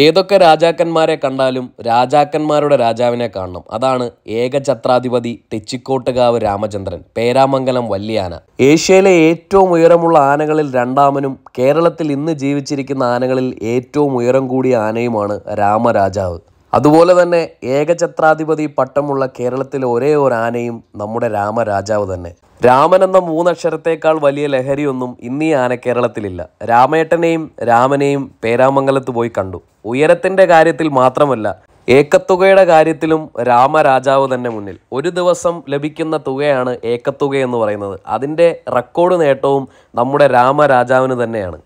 ഏതൊക്കെ രാജാക്കന്മാരെ കണ്ടാലും രാജാക്കന്മാരുടെ രാജാവിനെ കാണണം അതാണ് ഛത്രാധിപതി തെച്ചിക്കോട്ടുകാവ് രാമചന്ദ്രൻ പേരാമംഗലം വല്യാന ഏഷ്യയിലെ ഏറ്റവും ഉയരമുള്ള ആനകളിൽ രണ്ടാമനും കേരളത്തിൽ ഇന്ന് ജീവിച്ചിരിക്കുന്ന ആനകളിൽ ഏറ്റവും ഉയരം കൂടിയ ആനയുമാണ് രാമരാജാവ് അതുപോലെ തന്നെ ഏകചത്രാധിപതി പട്ടമുള്ള കേരളത്തിലെ ഒരേ ഒരു ആനയും നമ്മുടെ രാമരാജാവ് തന്നെ രാമൻ എന്ന മൂന്നക്ഷരത്തേക്കാൾ വലിയ ലഹരിയൊന്നും ഇന്നീ ആന കേരളത്തിലില്ല രാമേട്ടനെയും രാമനെയും പേരാമംഗലത്ത് പോയി കണ്ടു ഉയരത്തിൻ്റെ കാര്യത്തിൽ മാത്രമല്ല ഏക്കത്തുകയുടെ കാര്യത്തിലും രാമരാജാവ് തന്നെ മുന്നിൽ ഒരു ദിവസം ലഭിക്കുന്ന തുകയാണ് ഏക്കത്തുക എന്ന് പറയുന്നത് അതിൻ്റെ റെക്കോർഡ് നേട്ടവും നമ്മുടെ രാമരാജാവിന് തന്നെയാണ്